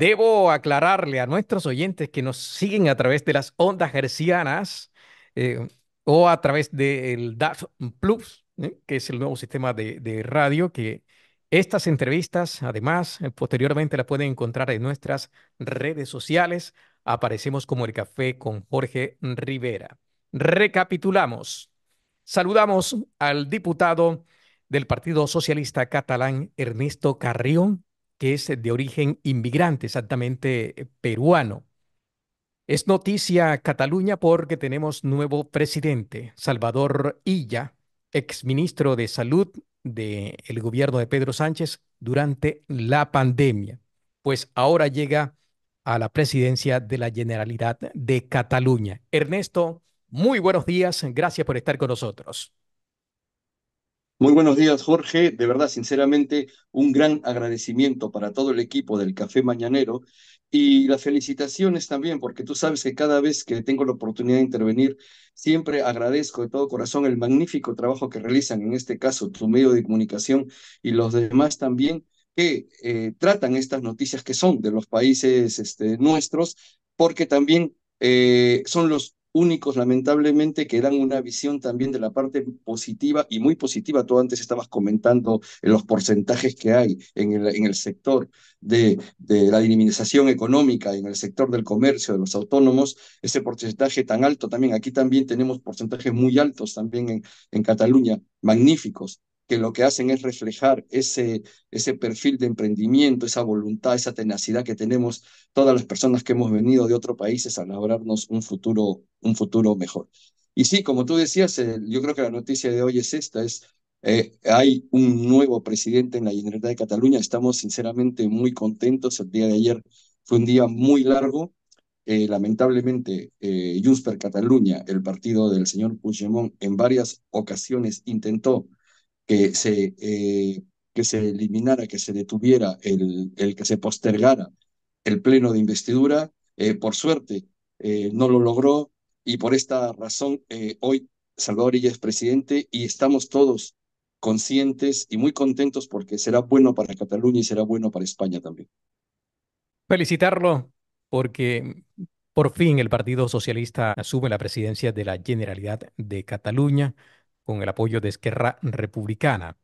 Debo aclararle a nuestros oyentes que nos siguen a través de las ondas hercianas eh, o a través del DAF Plus, ¿eh? que es el nuevo sistema de, de radio, que estas entrevistas, además, eh, posteriormente las pueden encontrar en nuestras redes sociales. Aparecemos como el café con Jorge Rivera. Recapitulamos. Saludamos al diputado del Partido Socialista Catalán, Ernesto Carrión, que es de origen inmigrante, exactamente eh, peruano. Es noticia Cataluña porque tenemos nuevo presidente, Salvador Illa, exministro de Salud del gobierno de Pedro Sánchez durante la pandemia. Pues ahora llega a la presidencia de la Generalidad de Cataluña. Ernesto, muy buenos días. Gracias por estar con nosotros. Muy buenos días, Jorge. De verdad, sinceramente, un gran agradecimiento para todo el equipo del Café Mañanero y las felicitaciones también, porque tú sabes que cada vez que tengo la oportunidad de intervenir, siempre agradezco de todo corazón el magnífico trabajo que realizan, en este caso, tu medio de comunicación y los demás también que eh, tratan estas noticias que son de los países este, nuestros, porque también eh, son los únicos, lamentablemente, que dan una visión también de la parte positiva y muy positiva. Tú antes estabas comentando los porcentajes que hay en el, en el sector de, de, la dinamización económica, en el sector del comercio, de los autónomos, ese porcentaje tan alto también. Aquí también tenemos porcentajes muy altos también en, en Cataluña, magníficos que lo que hacen es reflejar ese, ese perfil de emprendimiento, esa voluntad, esa tenacidad que tenemos todas las personas que hemos venido de otros países a labrarnos un futuro, un futuro mejor. Y sí, como tú decías, eh, yo creo que la noticia de hoy es esta, es eh, hay un nuevo presidente en la Generalitat de Cataluña, estamos sinceramente muy contentos, el día de ayer fue un día muy largo, eh, lamentablemente, eh, Junts per Cataluña, el partido del señor Puigdemont, en varias ocasiones intentó que se, eh, que se eliminara, que se detuviera, el, el, que se postergara el pleno de investidura. Eh, por suerte, eh, no lo logró y por esta razón hoy Salvador Illa es presidente y estamos todos conscientes y muy contentos porque será bueno para Cataluña y será bueno para España también. Felicitarlo porque por fin el Partido Socialista asume la presidencia de la Generalidad de Cataluña con el apoyo de Esquerra Republicana.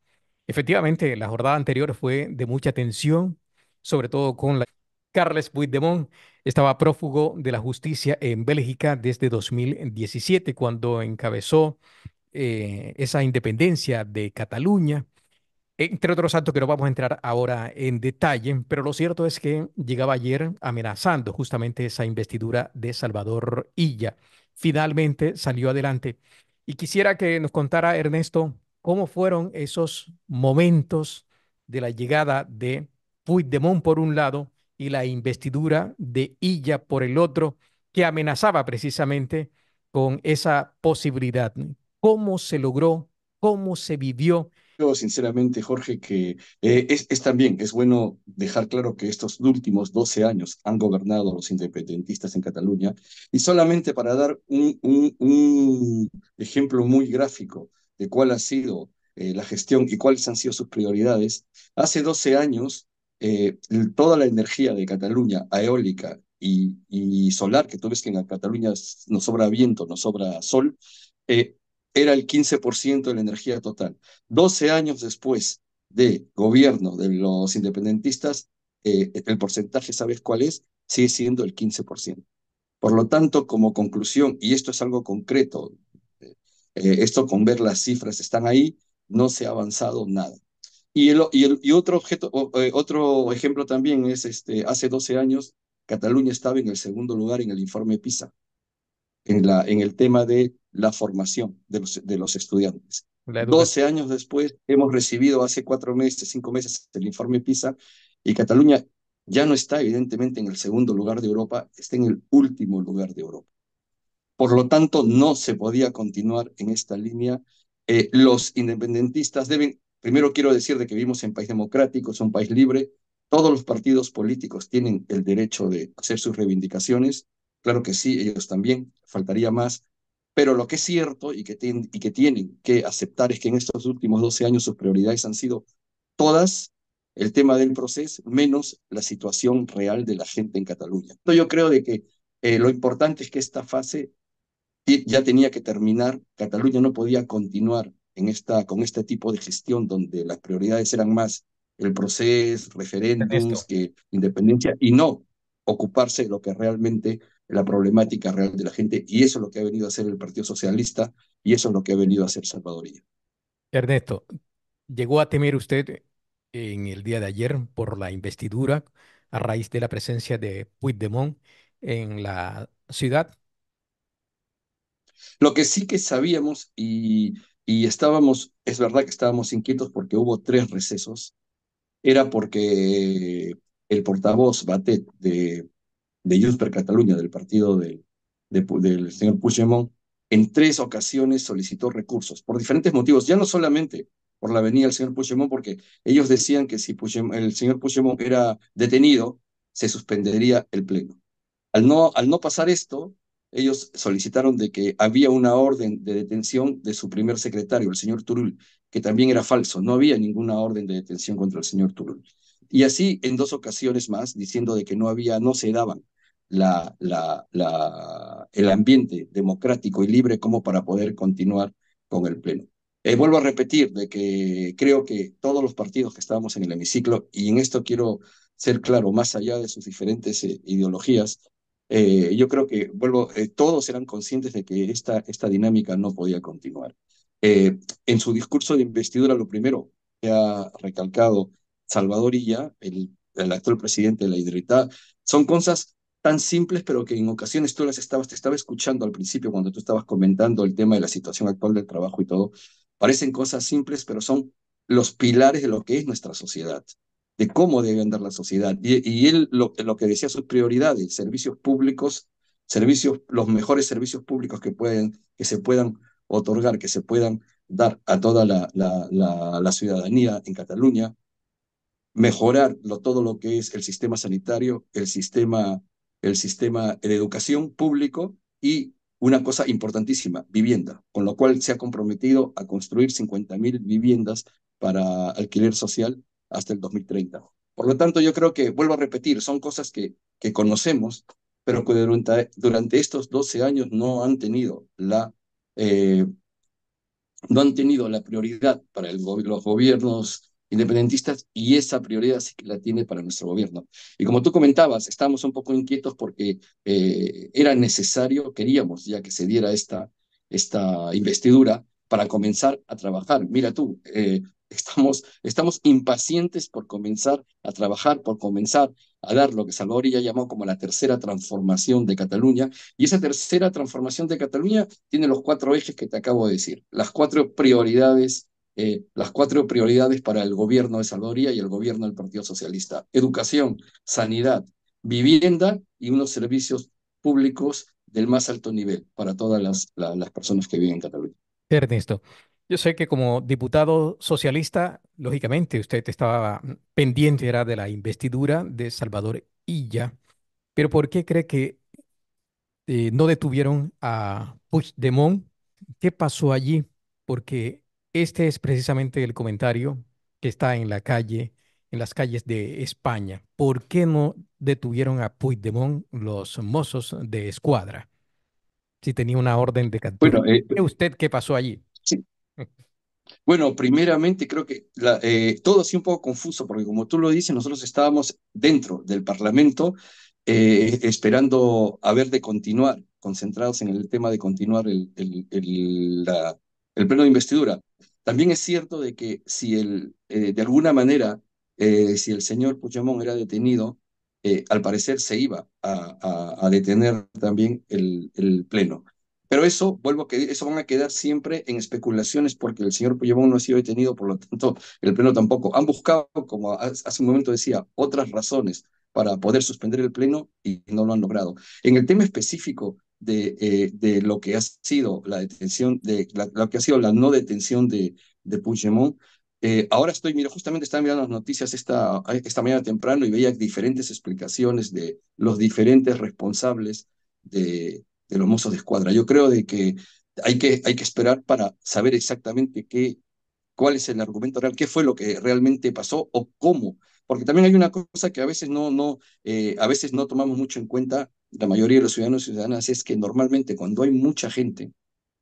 Efectivamente, la jornada anterior fue de mucha tensión, sobre todo con la... Carles Puigdemont estaba prófugo de la justicia en Bélgica desde 2017, cuando encabezó eh, esa independencia de Cataluña, entre otros actos que no vamos a entrar ahora en detalle, pero lo cierto es que llegaba ayer amenazando justamente esa investidura de Salvador Illa. Finalmente salió adelante y quisiera que nos contara, Ernesto, cómo fueron esos momentos de la llegada de Puigdemont por un lado y la investidura de Illa por el otro, que amenazaba precisamente con esa posibilidad. ¿Cómo se logró? ¿Cómo se vivió yo sinceramente, Jorge, que eh, es, es, también, es bueno dejar claro que estos últimos 12 años han gobernado los independentistas en Cataluña. Y solamente para dar un, un, ejemplo muy gráfico de cuál ha sido eh, la gestión y cuáles han sido sus prioridades, hace 12 años eh, toda la energía de Cataluña, eólica y, solar, que tú ves que en Cataluña nos sobra viento, nos sobra sol, era el 15% de la energía total. 12 años después de gobierno de los independentistas, eh, el porcentaje, ¿sabes cuál es? Sigue siendo el 15%. Por lo tanto, como conclusión, y esto es algo concreto, eh, esto con ver las cifras están ahí, no se ha avanzado nada. Y, el, y, otro, objeto, eh, otro ejemplo también es, este, hace 12 años, Cataluña estaba en el segundo lugar en el informe PISA, en, la, en el tema de la formación de los, de los estudiantes. 12 años después, hemos recibido hace cuatro meses, cinco meses, el informe PISA y Cataluña ya no está evidentemente en el segundo lugar de Europa, está en el último lugar de Europa. Por lo tanto, no se podía continuar en esta línea. Eh, los independentistas deben, primero quiero decir de que vivimos en país democrático, es un país libre, todos los partidos políticos tienen el derecho de hacer sus reivindicaciones, claro que sí, ellos también, faltaría más, pero lo que es cierto y que, tienen que aceptar es que en estos últimos 12 años sus prioridades han sido todas el tema del proceso, menos la situación real de la gente en Cataluña. Entonces yo creo de que eh, lo importante es que esta fase ya tenía que terminar. Cataluña no podía continuar en esta, con este tipo de gestión donde las prioridades eran más el proceso, referéndums, que independencia, y no ocuparse de lo que realmente la problemática real de la gente y eso es lo que ha venido a hacer el Partido Socialista y eso es lo que ha venido a hacer Salvadorilla. Ernesto, ¿llegó a temer usted en el día de ayer por la investidura a raíz de la presencia de Puigdemont en la ciudad? Lo que sí que sabíamos y, y estábamos, es verdad que estábamos inquietos porque hubo tres recesos, era porque el portavoz Batet de de Junts per Cataluña, del partido de, del señor Puigdemont, en tres ocasiones solicitó recursos por diferentes motivos, ya no solamente por la venida del señor Puigdemont, porque ellos decían que si el señor Puigdemont era detenido, se suspendería el pleno. Al no, al no pasar esto, ellos solicitaron de que había una orden de detención de su primer secretario, el señor Turul, que también era falso, no había ninguna orden de detención contra el señor Turul. Y así en dos ocasiones más, diciendo de que no había, no se daban la, la, la, el ambiente democrático y libre como para poder continuar con el Pleno. Eh, vuelvo a repetir de que creo que todos los partidos que estábamos en el hemiciclo, y en esto quiero ser claro, más allá de sus diferentes eh, ideologías, eh, yo creo que, vuelvo, eh, todos eran conscientes de que esta, esta dinámica no podía continuar. en su discurso de investidura, lo primero que ha recalcado Salvador Illa, el, el actual presidente de la Hidrita, son cosas tan simples, pero que en ocasiones tú las estabas, te estaba escuchando al principio cuando tú estabas comentando el tema de la situación actual del trabajo y todo. Parecen cosas simples, pero son los pilares de lo que es nuestra sociedad, de cómo debe andar la sociedad. Y, él lo, que decía, sus prioridades, servicios públicos, servicios, los mejores servicios públicos que, pueden, que se puedan otorgar, que se puedan dar a toda la, la, ciudadanía en Cataluña, mejorar todo lo que es el sistema sanitario, el sistema el sistema de educación público y una cosa importantísima, vivienda, con lo cual se ha comprometido a construir 50.000 viviendas para alquiler social hasta el 2030. Por lo tanto, yo creo que, vuelvo a repetir, son cosas que, que conocemos, pero que durante, estos 12 años no han tenido la, eh, no han tenido la prioridad para los gobiernos independentistas y esa prioridad sí que la tiene para nuestro gobierno. Y como tú comentabas, estamos un poco inquietos porque eh, era necesario, queríamos ya que se diera esta, esta investidura para comenzar a trabajar. Mira tú, eh, estamos, estamos impacientes por comenzar a trabajar, por comenzar a dar lo que Salvador ya llamó como la tercera transformación de Cataluña. Y esa tercera transformación de Cataluña tiene los cuatro ejes que te acabo de decir, las cuatro prioridades eh, las cuatro prioridades para el gobierno de Salvadoría y el gobierno del Partido Socialista. Educación, sanidad, vivienda y unos servicios públicos del más alto nivel para todas las, las personas que viven en Cataluña. Ernesto, yo sé que como diputado socialista, lógicamente usted estaba pendiente era de la investidura de Salvador Illa, pero ¿por qué cree que eh, no detuvieron a Puigdemont? ¿Qué pasó allí? Porque este es precisamente el comentario que está en la calle, en las calles de España. ¿Por qué no detuvieron a Puigdemont los mozos de escuadra? Si tenía una orden de captura. Bueno, eh, ¿Usted qué pasó allí? Bueno, primeramente creo que eh, todo ha sido un poco confuso, porque como tú lo dices, nosotros estábamos dentro del Parlamento eh, esperando haber de continuar, concentrados en el tema de continuar el pleno de investidura. También es cierto de que si el, eh, de alguna manera, eh, si el señor Puigdemont era detenido, eh, al parecer se iba a, detener también el, pleno. Pero eso, vuelvo a que eso van a quedar siempre en especulaciones porque el señor Puigdemont no ha sido detenido, por lo tanto, el pleno tampoco. Han buscado, como hace un momento decía, otras razones para poder suspender el pleno y no lo han logrado. En el tema específico de, eh, de lo que ha sido la detención, de lo que ha sido la no detención de, de Puigdemont. Eh, ahora estoy, mira, justamente estaba mirando las noticias esta, esta mañana temprano y veía diferentes explicaciones de los diferentes responsables de, de los mozos de escuadra. Yo creo de que hay que, hay que esperar para saber exactamente qué, cuál es el argumento real, qué fue lo que realmente pasó o cómo. Porque también hay una cosa que a veces no, no, eh, a veces no tomamos mucho en cuenta la mayoría de los ciudadanos y ciudadanas es que normalmente cuando hay mucha gente,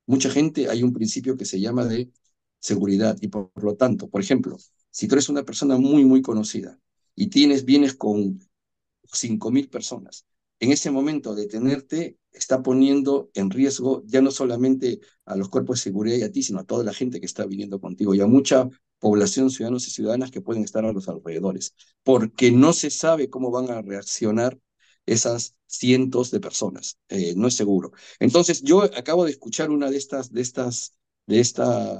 mucha gente, hay un principio que se llama de seguridad y por, lo tanto, por ejemplo, si tú eres una persona muy, muy conocida y tienes bienes con 5.000 personas, en ese momento detenerte está poniendo en riesgo ya no solamente a los cuerpos de seguridad y a ti, sino a toda la gente que está viniendo contigo y a mucha población, ciudadanos y ciudadanas que pueden estar a los alrededores, porque no se sabe cómo van a reaccionar esas cientos de personas. Eh, no es seguro. Entonces, yo acabo de escuchar una de estas, de estas, de estas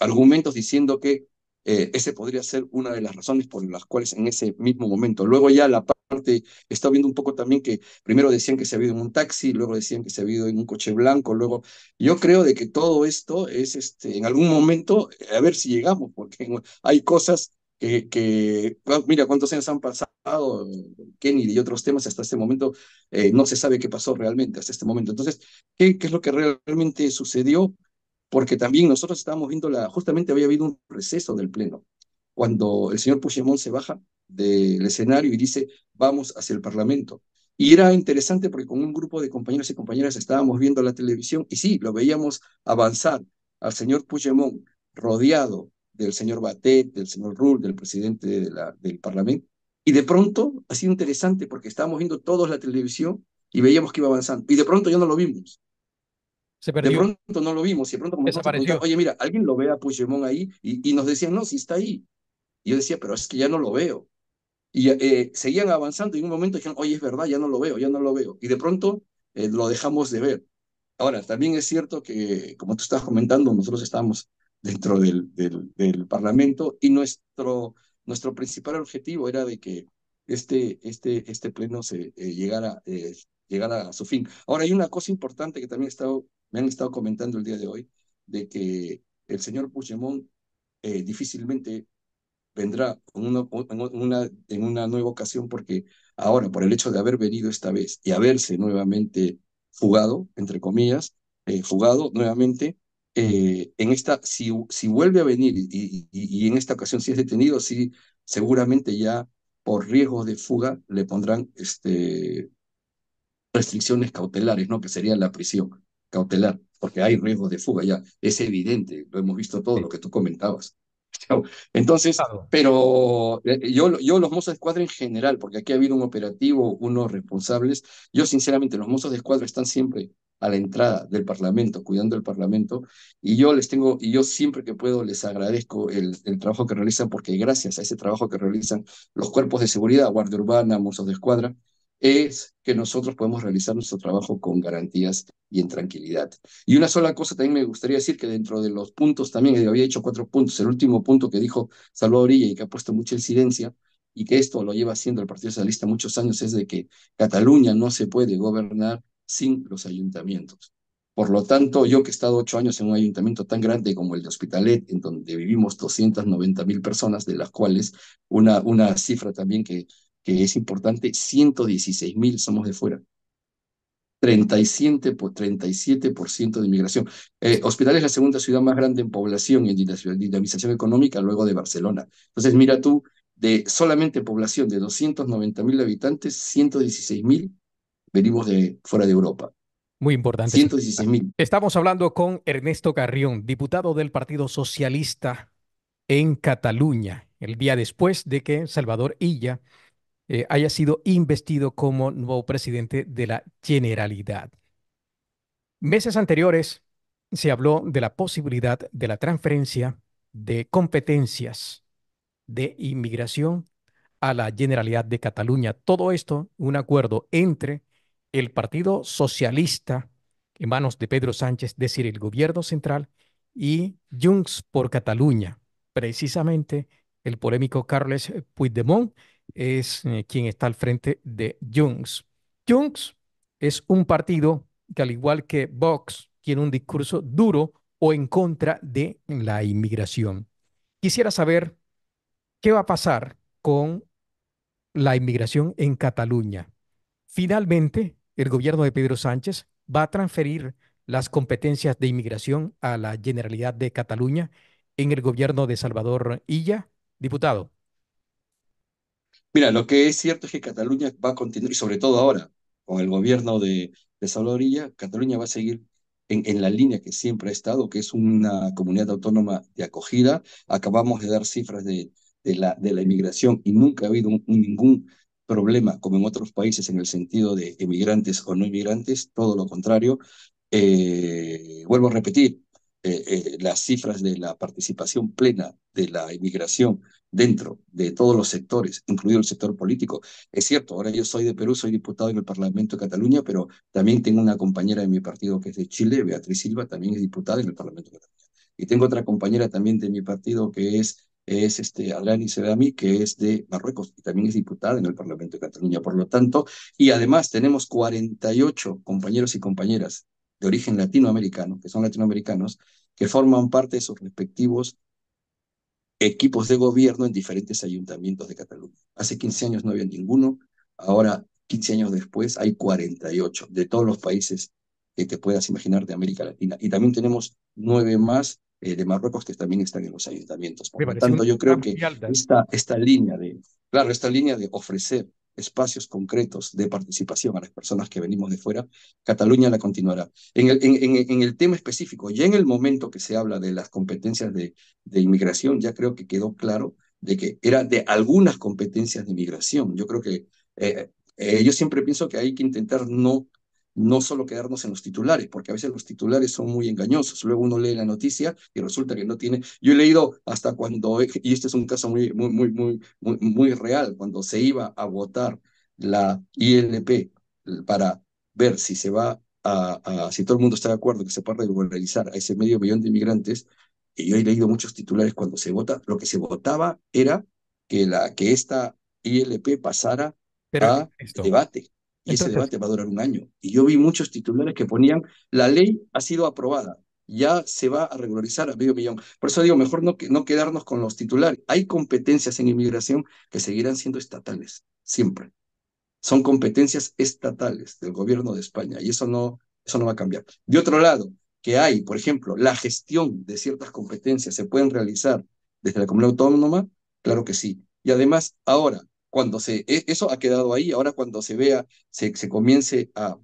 argumentos diciendo que eh, ese podría ser una de las razones por las cuales en ese mismo momento. Luego ya la parte, está viendo un poco también que primero decían que se había ido en un taxi, luego decían que se había ido en un coche blanco, luego yo creo de que todo esto es este, en algún momento, a ver si llegamos, porque hay cosas que, que mira cuántos años han pasado Kennedy Kenny y otros temas, hasta este momento eh, no se sabe qué pasó realmente hasta este momento. Entonces, ¿qué, ¿qué, es lo que realmente sucedió? Porque también nosotros estábamos viendo, la, justamente había habido un receso del Pleno, cuando el señor Puigdemont se baja del escenario y dice, vamos hacia el Parlamento. Y era interesante porque con un grupo de compañeros y compañeras estábamos viendo la televisión y sí, lo veíamos avanzar al señor Puigdemont rodeado del señor Batet, del señor Rull, del presidente del Parlamento, y de pronto ha sido interesante porque estábamos viendo todos la televisión y veíamos que iba avanzando. Y de pronto ya no lo vimos. Se perdió. De pronto no lo vimos. Y de pronto Desapareció. oye, mira, alguien lo ve a Puigdemont ahí y, nos decían, no, sí está ahí. Y yo decía, pero es que ya no lo veo. Y eh, seguían avanzando y en un momento dijeron, oye, es verdad, ya no lo veo, ya no lo veo. Y de pronto eh, lo dejamos de ver. Ahora, también es cierto que, como tú estás comentando, nosotros estamos dentro del, del, del Parlamento y nuestro nuestro principal objetivo era de que este, este, este pleno se eh, llegara, eh, llegara a su fin. Ahora, hay una cosa importante que también me han estado comentando el día de hoy, de que el señor Puigdemont eh, difícilmente vendrá en una, en una nueva ocasión porque ahora, por el hecho de haber venido esta vez y haberse nuevamente fugado, entre comillas, eh, fugado nuevamente, eh, en esta, si, si vuelve a venir y, y, en esta ocasión si es detenido, sí, seguramente ya por riesgos de fuga le pondrán este, restricciones cautelares, ¿no? Que sería la prisión cautelar, porque hay riesgos de fuga ya, es evidente, lo hemos visto todo lo que tú comentabas. Entonces, pero eh, eh, yo, yo los mozos de escuadra en general, porque aquí ha habido un operativo, unos responsables, yo sinceramente los mozos de escuadra están siempre a la entrada del Parlamento, cuidando el Parlamento. Y yo les tengo, y yo siempre que puedo les agradezco el, trabajo que realizan, porque gracias a ese trabajo que realizan los cuerpos de seguridad, Guardia Urbana, Mozos de Escuadra, es que nosotros podemos realizar nuestro trabajo con garantías y en tranquilidad. Y una sola cosa también me gustaría decir que dentro de los puntos también, había hecho cuatro puntos, el último punto que dijo Salvador Orilla y que ha puesto mucha incidencia, y que esto lo lleva haciendo el Partido Socialista muchos años, es de que Cataluña no se puede gobernar sin los ayuntamientos. Por lo tanto, yo que he estado ocho años en un ayuntamiento tan grande como el de Hospitalet, en donde vivimos 290 mil personas, de las cuales una, una cifra también que, que es importante, 116 mil somos de fuera. 37, 37% de inmigración. Eh, Hospitalet es la segunda ciudad más grande en población y en dinamización económica luego de Barcelona. Entonces, mira tú, de solamente población de 290 mil habitantes, 116.000. mil venimos de fuera de Europa. Muy importante. Estamos hablando con Ernesto Carrión, diputado del Partido Socialista en Cataluña, el día después de que Salvador Illa eh, haya sido investido como nuevo presidente de la Generalidad. Meses anteriores se habló de la posibilidad de la transferencia de competencias de inmigración a la Generalidad de Cataluña. Todo esto, un acuerdo entre el Partido Socialista en manos de Pedro Sánchez, es decir, el gobierno central, y Junts por Cataluña. Precisamente el polémico Carles Puigdemont es eh, quien está al frente de Junts. Junts es un partido que al igual que Vox tiene un discurso duro o en contra de la inmigración. Quisiera saber qué va a pasar con la inmigración en Cataluña. Finalmente, el gobierno de Pedro Sánchez va a transferir las competencias de inmigración a la Generalidad de Cataluña en el gobierno de Salvador Illa. Diputado. Mira, lo que es cierto es que Cataluña va a continuar, y sobre todo ahora, con el gobierno de, Salvador Illa, Cataluña va a seguir en, la línea que siempre ha estado, que es una comunidad autónoma de acogida. Acabamos de dar cifras de, la, inmigración y nunca ha habido ningún problema como en otros países en el sentido de emigrantes o no inmigrantes, todo lo contrario. Eh, vuelvo a repetir, eh, eh, las cifras de la participación plena de la inmigración dentro de todos los sectores, incluido el sector político. Es cierto, ahora yo soy de Perú, soy diputado en el Parlamento de Cataluña, pero también tengo una compañera de mi partido que es de Chile, Beatriz Silva, también es diputada en el Parlamento de Cataluña. Y tengo otra compañera también de mi partido que es es este Adrani Sedami, que es de Marruecos y también es diputada en el Parlamento de Cataluña, por lo tanto, y además tenemos 48 compañeros y compañeras de origen latinoamericano, que son latinoamericanos, que forman parte de sus respectivos equipos de gobierno en diferentes ayuntamientos de Cataluña. Hace 15 años no había ninguno, ahora 15 años después hay 48 de todos los países que te puedas imaginar de América Latina. Y también tenemos nueve más eh, de Marruecos que también están en los ayuntamientos. Por lo tanto, yo creo que ¿eh? esta, esta línea de, claro, esta línea de ofrecer espacios concretos de participación a las personas que venimos de fuera, Cataluña la continuará. En el, en, el tema específico, ya en el momento que se habla de las competencias de, inmigración, ya creo que quedó claro de que era de algunas competencias de inmigración. Yo creo que eh, yo siempre pienso que hay que intentar no no solo quedarnos en los titulares, porque a veces los titulares son muy engañosos. Luego uno lee la noticia y resulta que no tiene. Yo he leído hasta cuando, y este es un caso muy, muy, muy, muy, muy, muy real, cuando se iba a votar la ILP para ver si se va a, si todo el mundo está de acuerdo que se pueda regularizar a ese medio millón de inmigrantes. Y yo he leído muchos titulares cuando se vota, lo que se votaba era que, la, que esta ILP pasara a debate. Y ese debate va a durar un año. Y yo vi muchos titulares que ponían, la ley ha sido aprobada, ya se va a regularizar a medio millón. Por eso digo, mejor no, no quedarnos con los titulares. Hay competencias en inmigración que seguirán siendo estatales, siempre. Son competencias estatales del gobierno de España y eso no, eso no va a cambiar. De otro lado, que hay, por ejemplo, la gestión de ciertas competencias se pueden realizar desde la comunidad autónoma, claro que sí. Y además, ahora, cuando se, e, eso ha quedado ahí, ahora cuando se vea, se, se comience a,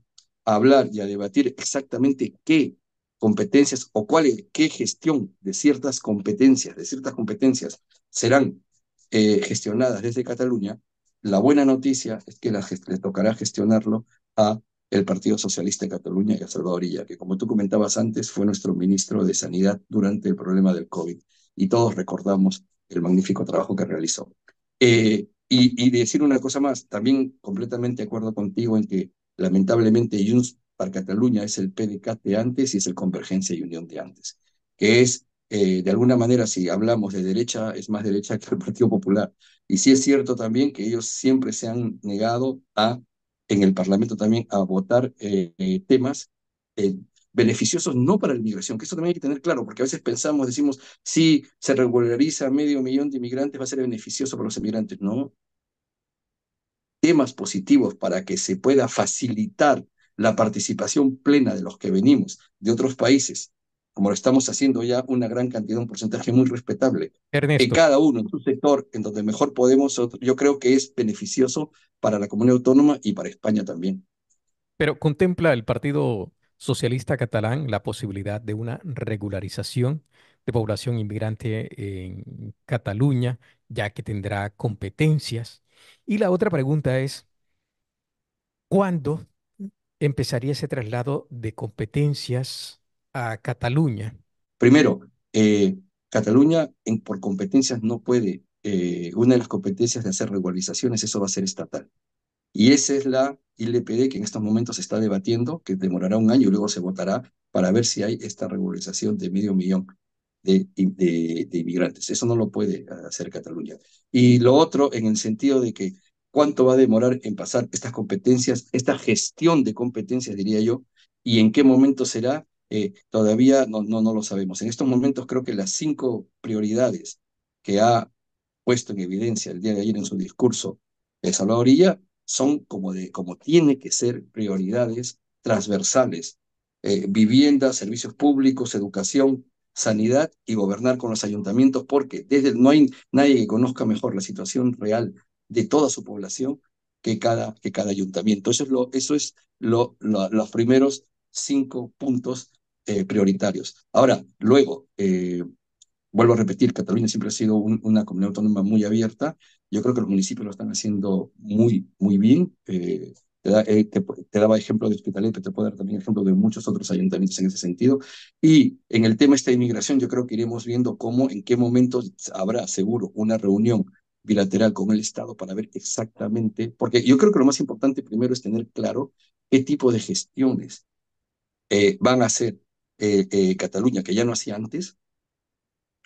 hablar y a debatir exactamente qué competencias o cuál, es, qué gestión de ciertas competencias, de ciertas competencias serán eh, gestionadas desde Cataluña, la buena noticia es que le tocará gestionarlo a el Partido Socialista de Cataluña y a Illa, que como tú comentabas antes, fue nuestro ministro de Sanidad durante el problema del COVID. Y todos recordamos el magnífico trabajo que realizó. Eh, y, decir una cosa más, también completamente de acuerdo contigo en que lamentablemente Junts para Cataluña es el PDCAT de antes y es el Convergencia y Unión de antes, que es, eh, de alguna manera, si hablamos de derecha, es más derecha que el Partido Popular. Y sí es cierto también que ellos siempre se han negado a, en el Parlamento también, a votar eh, eh, temas beneficiosos no para la inmigración, que eso también hay que tener claro, porque a veces pensamos, decimos, si se regulariza medio millón de inmigrantes, va a ser beneficioso para los inmigrantes, ¿no? Temas positivos para que se pueda facilitar la participación plena de los que venimos de otros países, como lo estamos haciendo ya una gran cantidad, un porcentaje muy respetable, En cada uno en su sector, en donde mejor podemos, yo creo que es beneficioso para la comunidad autónoma y para España también. Pero contempla el partido socialista catalán la posibilidad de una regularización de población inmigrante en Cataluña, ya que tendrá competencias. Y la otra pregunta es, ¿cuándo empezaría ese traslado de competencias a Cataluña? Primero, eh, Cataluña por competencias no puede, eh, una de las competencias de hacer regularizaciones, eso va a ser estatal. Y esa es la ILPD que en estos momentos se está debatiendo, que demorará un año y luego se votará para ver si hay esta regularización de medio millón de, inmigrantes. Eso no lo puede hacer Cataluña. Y lo otro, en el sentido de que cuánto va a demorar en pasar estas competencias, esta gestión de competencias, diría yo, y en qué momento será, eh, todavía no, no, lo sabemos. En estos momentos creo que las cinco prioridades que ha puesto en evidencia el día de ayer en su discurso la orilla son como, de, como tiene que ser prioridades transversales. Eh, vivienda, servicios públicos, educación, sanidad y gobernar con los ayuntamientos, porque desde no hay nadie que conozca mejor la situación real de toda su población que cada, que cada ayuntamiento. Eso es, lo, eso es lo, los primeros cinco puntos eh, prioritarios. Ahora, luego, eh, vuelvo a repetir, Cataluña siempre ha sido una comunidad autónoma muy abierta yo creo que los municipios lo están haciendo muy, muy bien. Eh, eh, te, daba ejemplo de Hospitalet, pero te puedo dar también ejemplo de muchos otros ayuntamientos en ese sentido. Y en el tema esta inmigración, yo creo que iremos viendo cómo, en qué momento habrá seguro una reunión bilateral con el Estado para ver exactamente, porque yo creo que lo más importante primero es tener claro qué tipo de gestiones eh, van a hacer Cataluña, que ya no hacía antes,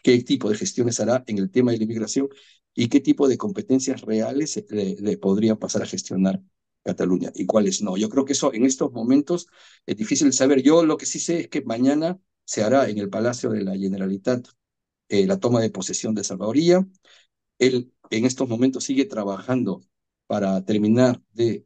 qué tipo de gestiones hará en el tema de la inmigración y qué tipo de competencias reales le, podría pasar a gestionar Cataluña y cuáles no. Yo creo que eso en estos momentos es difícil saber. Yo lo que sí sé es que mañana se hará en el Palacio de la Generalitat eh, la toma de posesión de Salvadoría. Él en estos momentos sigue trabajando para terminar eh,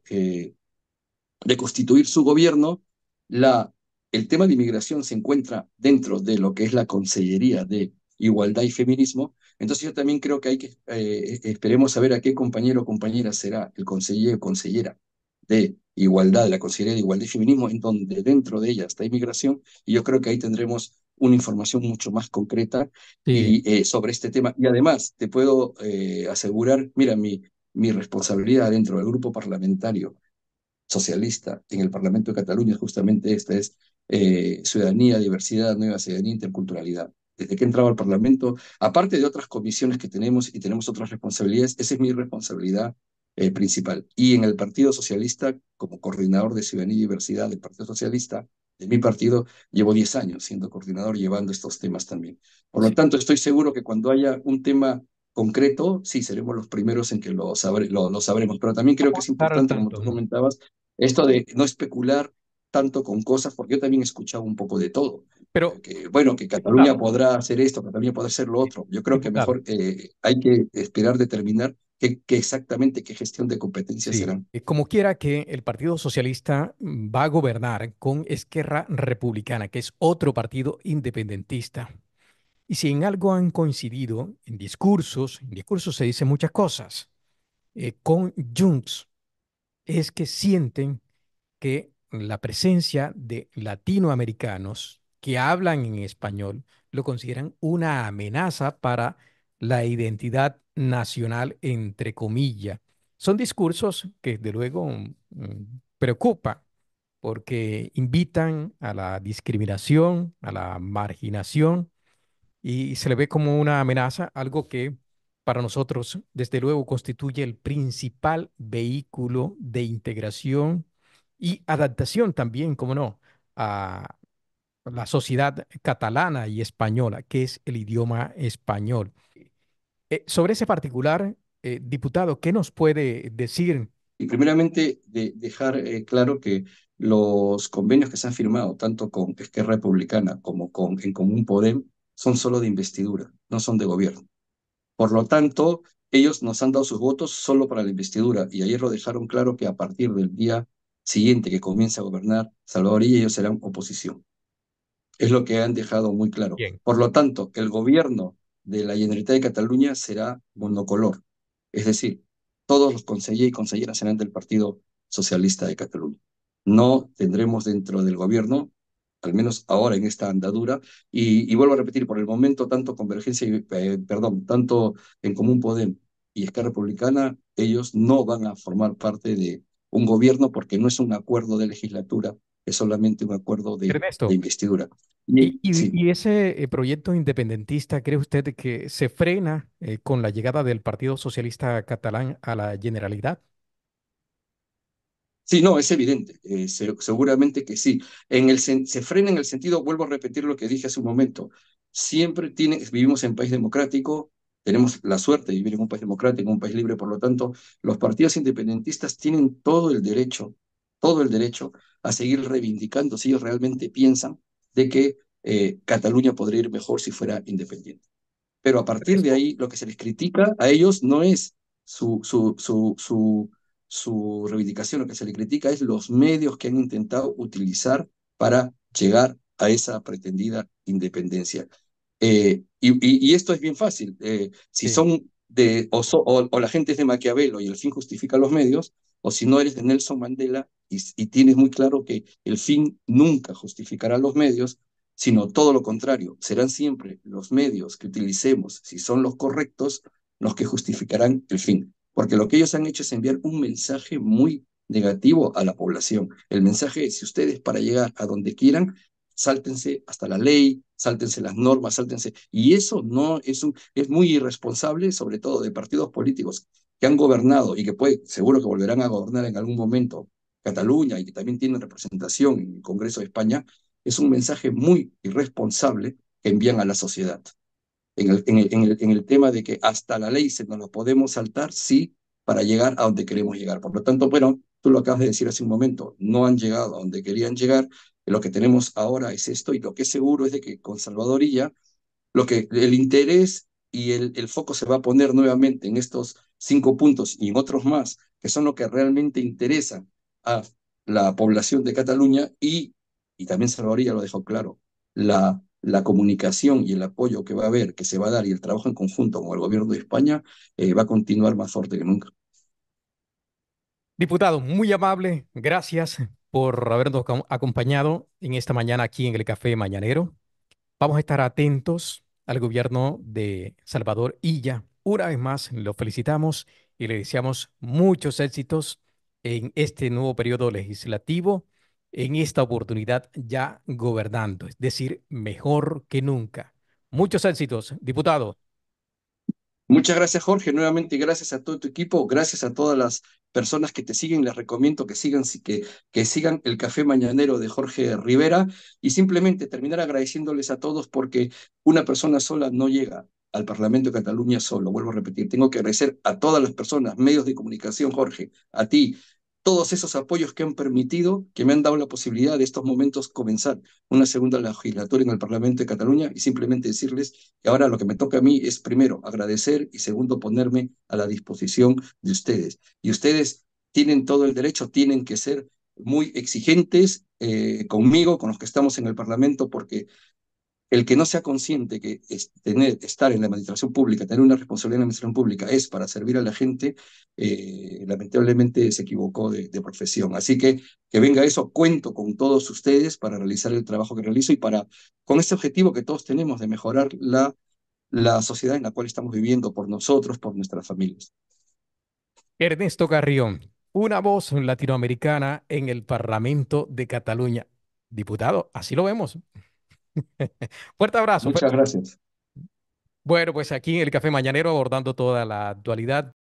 de, constituir su gobierno. La, el tema de inmigración se encuentra dentro de lo que es la Consellería de igualdad y feminismo. Entonces yo también creo que hay que, eh, e-, esperemos saber a qué compañero o compañera será el consejero o consellera de igualdad, de la Consejería de Igualdad y Feminismo, en donde dentro de ella está inmigración, y yo creo que ahí tendremos una información mucho más concreta y, eh, sobre este tema. Y además, te puedo eh, asegurar, mira, mi, mi responsabilidad dentro del grupo parlamentario socialista en el Parlamento de Cataluña es justamente esta, es ciudadanía, diversidad, nueva ciudadanía, interculturalidad desde que he entrado al Parlamento, aparte de otras comisiones que tenemos y tenemos otras responsabilidades, esa es mi responsabilidad eh, principal. Y en el Partido Socialista, como coordinador de Ciudadanía y Diversidad del Partido Socialista, de mi partido, llevo 10 años siendo coordinador llevando estos temas también. Por lo tanto, estoy seguro que cuando haya un tema concreto, sí, seremos los primeros en que lo, lo, sabremos. Pero también creo que es importante, como tú comentabas, esto de no especular tanto con cosas, porque yo también he escuchado un poco de todo. Pero, que, bueno, que Cataluña podrá hacer esto, Cataluña podrá hacer lo otro. Yo creo que mejor eh, hay que esperar determinar qué, exactamente qué gestión de competencias sí. serán. Como quiera que el Partido Socialista va a gobernar con Esquerra Republicana, que es otro partido independentista. Y si en algo han coincidido, en discursos, en discursos se dicen muchas cosas, eh, con Junts, es que sienten que la presencia de latinoamericanos que hablan en español lo consideran una amenaza para la identidad nacional, entre comillas. Son discursos que, de luego, mm, mm, preocupan porque invitan a la discriminación, a la marginación, y se le ve como una amenaza, algo que para nosotros, desde luego, constituye el principal vehículo de integración y adaptación también, como no, a la sociedad catalana y española, que es el idioma español. Eh, sobre ese particular, eh, diputado, ¿qué nos puede decir? Y primeramente, de dejar eh, claro que los convenios que se han firmado, tanto con Esquerra Republicana como con En Común Podem, son solo de investidura, no son de gobierno. Por lo tanto, ellos nos han dado sus votos solo para la investidura y ayer lo dejaron claro que a partir del día siguiente que comience a gobernar Salvador y ellos serán oposición. Es lo que han dejado muy claro. Por lo tanto, el gobierno de la Generalitat de Cataluña será monocolor, es decir, todos los consejeros y consejeras serán del Partido Socialista de Cataluña. No tendremos dentro del gobierno, al menos ahora en esta andadura, y, vuelvo a repetir, por el momento tanto Convergencia, y, eh, perdón, tanto en Común Podem y Esquerra Republicana, ellos no van a formar parte de, un gobierno porque no es un acuerdo de legislatura, es solamente un acuerdo de, investidura. Y, ese eh, proyecto independentista cree usted que se frena eh, con la llegada del Partido Socialista Catalán a la Generalidad? Sí, no, es evidente, eh, seguramente que sí. En el, se, frena en el sentido, vuelvo a repetir lo que dije hace un momento, siempre tiene, vivimos en país democrático, tenemos la suerte de vivir en un país democrático, en un país libre, por lo tanto, los partidos independentistas tienen todo el derecho, todo el derecho a seguir reivindicando si ellos realmente piensan de que eh, Cataluña podría ir mejor si fuera independiente. Pero a partir de ahí, lo que se les critica a ellos no es su, su, su, su, su reivindicación, lo que se les critica es los medios que han intentado utilizar para llegar a esa pretendida independencia. Eh, y, esto es bien fácil. Eh, si son de, o, la gente es de Maquiavelo y el fin justifica los medios, o si no eres de Nelson Mandela y, y tienes muy claro que el fin nunca justificará los medios, sino todo lo contrario, serán siempre los medios que utilicemos, si son los correctos, los que justificarán el fin. Porque lo que ellos han hecho es enviar un mensaje muy negativo a la población. El mensaje es, si ustedes para llegar a donde quieran sáltense hasta la ley, sáltense las normas, sáltense. Y eso no es, un, es muy irresponsable, sobre todo de partidos políticos que han gobernado y que puede, seguro que volverán a gobernar en algún momento Cataluña y que también tienen representación en el Congreso de España, es un mensaje muy irresponsable que envían a la sociedad. En el, el, en el, tema de que hasta la ley se nos lo podemos saltar, sí, para llegar a donde queremos llegar. Por lo tanto, bueno, tú lo acabas de decir hace un momento, no han llegado a donde querían llegar lo que tenemos ahora es esto y lo que es seguro es de que con Salvadorilla lo que el interés y el, foco se va a poner nuevamente en estos cinco puntos y en otros más, que son lo que realmente interesa a la población de Cataluña y, y también Salvadorilla lo dejó claro, la, la comunicación y el apoyo que va a haber, que se va a dar y el trabajo en conjunto con el gobierno de España eh, va a continuar más fuerte que nunca. Diputado, muy amable, gracias por habernos acompañado en esta mañana aquí en el Café Mañanero. Vamos a estar atentos al gobierno de Salvador Illa. Una vez más, lo felicitamos y le deseamos muchos éxitos en este nuevo periodo legislativo, en esta oportunidad ya gobernando, es decir, mejor que nunca. Muchos éxitos, diputado. Muchas gracias, Jorge. Nuevamente, gracias a todo tu equipo, gracias a todas las personas que te siguen. Les recomiendo que sigan, que, que sigan el café mañanero de Jorge Rivera y simplemente terminar agradeciéndoles a todos porque una persona sola no llega al Parlamento de Cataluña solo. Vuelvo a repetir, tengo que agradecer a todas las personas, medios de comunicación, Jorge, a ti, todos esos apoyos que han permitido, que me han dado la posibilidad de estos momentos comenzar una segunda legislatura en el Parlamento de Cataluña y simplemente decirles que ahora lo que me toca a mí es primero agradecer y segundo ponerme a la disposición de ustedes. Y ustedes tienen todo el derecho, tienen que ser muy exigentes eh, conmigo, con los que estamos en el Parlamento, porque el que no sea consciente que tener, estar en la administración pública, tener una responsabilidad en la administración pública es para servir a la gente, eh, lamentablemente se equivocó de, profesión. Así que que venga eso, cuento con todos ustedes para realizar el trabajo que realizo y para, con ese objetivo que todos tenemos de mejorar la, la sociedad en la cual estamos viviendo por nosotros, por nuestras familias. Ernesto Carrión, una voz latinoamericana en el Parlamento de Cataluña. Diputado, así lo vemos. Fuerte abrazo. Muchas pues. gracias. Bueno, pues aquí en el Café Mañanero abordando toda la actualidad.